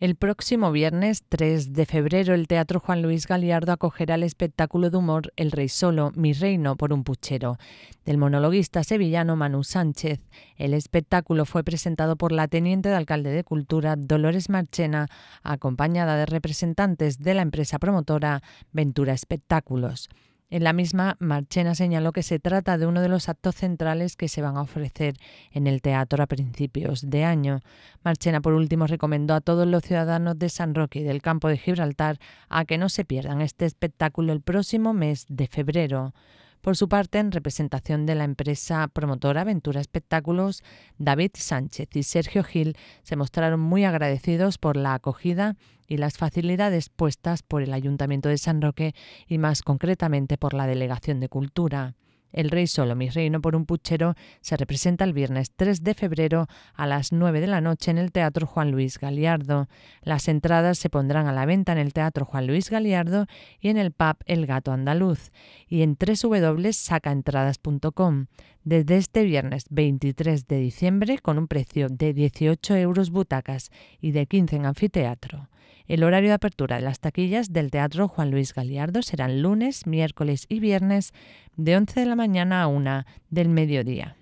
El próximo viernes 3 de febrero el Teatro Juan Luis Galiardo acogerá el espectáculo de humor El Rey Solo, Mi Reino por un Puchero, del monologuista sevillano Manu Sánchez. El espectáculo fue presentado por la teniente de alcalde de Cultura, Dolores Marchena, acompañada de representantes de la empresa promotora Ventura Espectáculos. En la misma, Marchena señaló que se trata de uno de los actos centrales que se van a ofrecer en el teatro a principios de año. Marchena, por último, recomendó a todos los ciudadanos de San Roque y del campo de Gibraltar a que no se pierdan este espectáculo el próximo mes de febrero. Por su parte, en representación de la empresa promotora Aventura Espectáculos, David Sánchez y Sergio Gil se mostraron muy agradecidos por la acogida y las facilidades puestas por el Ayuntamiento de San Roque y más concretamente por la Delegación de Cultura. El Rey Solo, mi reino por un puchero, se representa el viernes 3 de febrero a las 9 de la noche en el Teatro Juan Luis Galiardo. Las entradas se pondrán a la venta en el Teatro Juan Luis Galiardo y en el pub El Gato Andaluz y en www.sacaentradas.com. Desde este viernes 23 de diciembre con un precio de 18 euros butacas y de 15 en anfiteatro. El horario de apertura de las taquillas del Teatro Juan Luis Galiardo serán lunes, miércoles y viernes de 11 de la mañana a 1 del mediodía.